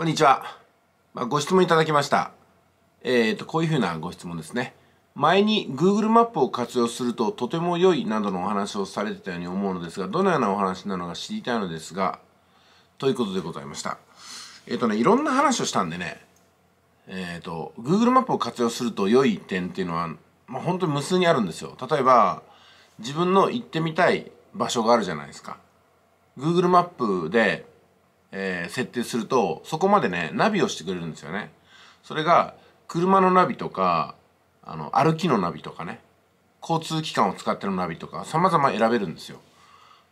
こんにちは。まあ、ご質問いただきました。えっ、ー、と、こういうふうなご質問ですね。前に Google マップを活用するととても良いなどのお話をされてたように思うのですが、どのようなお話なのか知りたいのですが、ということでございました。えっ、ー、とね、いろんな話をしたんでね、えっ、ー、と、Google マップを活用すると良い点っていうのは、まあ、本当に無数にあるんですよ。例えば、自分の行ってみたい場所があるじゃないですか。Google マップでえー、設定すると、そこまでね、ナビをしてくれるんですよね。それが、車のナビとか、あの、歩きのナビとかね、交通機関を使ってのナビとか、様々選べるんですよ。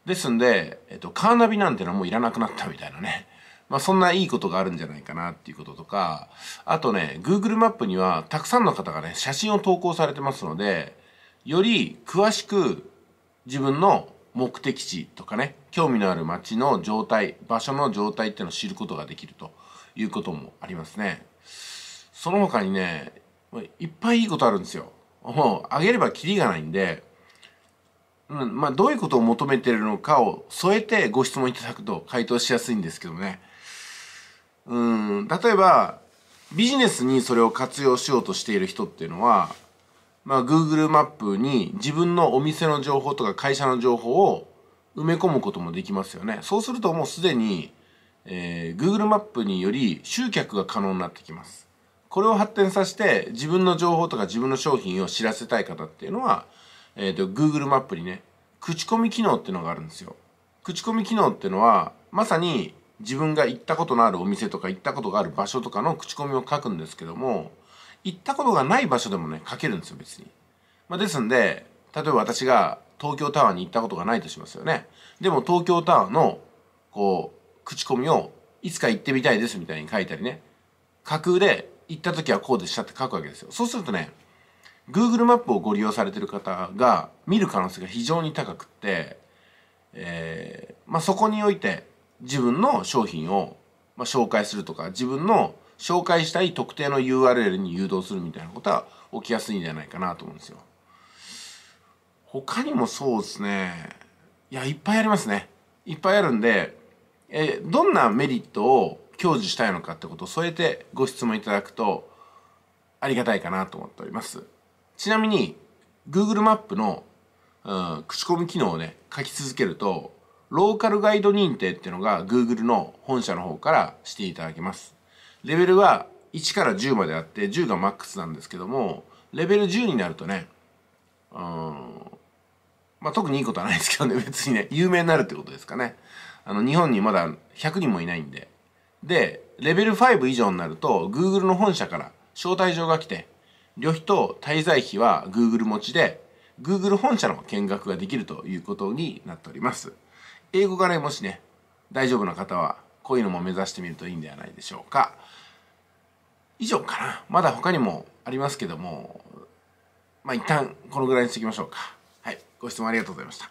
ですんで、えっと、カーナビなんてのはもういらなくなったみたいなね。まあ、そんないいことがあるんじゃないかなっていうこととか、あとね、Google マップにはたくさんの方がね、写真を投稿されてますので、より詳しく自分の目的地とかね、興味のある街の状態場所の状態っていうのを知ることができるということもありますねその他にねいっぱいいいことあるんですよもうあげればきりがないんで、うんまあ、どういうことを求めてるのかを添えてご質問いただくと回答しやすいんですけどねうん例えばビジネスにそれを活用しようとしている人っていうのは、まあ、Google マップに自分のお店の情報とか会社の情報を埋め込むこともできますよね。そうするともうすでに、えー、Google マップにより集客が可能になってきます。これを発展させて自分の情報とか自分の商品を知らせたい方っていうのは、えっ、ー、と、Google マップにね、口コミ機能っていうのがあるんですよ。口コミ機能っていうのは、まさに自分が行ったことのあるお店とか行ったことがある場所とかの口コミを書くんですけども、行ったことがない場所でもね、書けるんですよ、別に。まあ、ですんで、例えば私が東京タワーに行ったことがないとしますよね。でも東京タワーの、こう、口コミを、いつか行ってみたいですみたいに書いたりね。架空で、行った時はこうでしたって書くわけですよ。そうするとね、Google マップをご利用されてる方が見る可能性が非常に高くって、えー、まあ、そこにおいて自分の商品を、まあ、紹介するとか、自分の紹介したい特定の URL に誘導するみたいなことは起きやすいんじゃないかなと思うんですよ。他にもそうですね。いや、いっぱいありますね。いっぱいあるんで、えー、どんなメリットを享受したいのかってことを添えてご質問いただくとありがたいかなと思っております。ちなみに、Google マップの、うん、口コミ機能をね、書き続けると、ローカルガイド認定っていうのが Google の本社の方からしていただけます。レベルは1から10まであって、10がマックスなんですけども、レベル10になるとね、うん、まあ、特にいいことはないですけどね 別にね有名になるってことですかねあの日本にまだ100人もいないんででレベル5以上になると Google の本社から招待状が来て旅費と滞在費は Google 持ちで Google 本社の見学ができるということになっております英語がねもしね大丈夫な方はこういうのも目指してみるといいんではないでしょうか以上かなまだ他にもありますけどもまあ一旦このぐらいにしておきましょうかご質問ありがとうございました。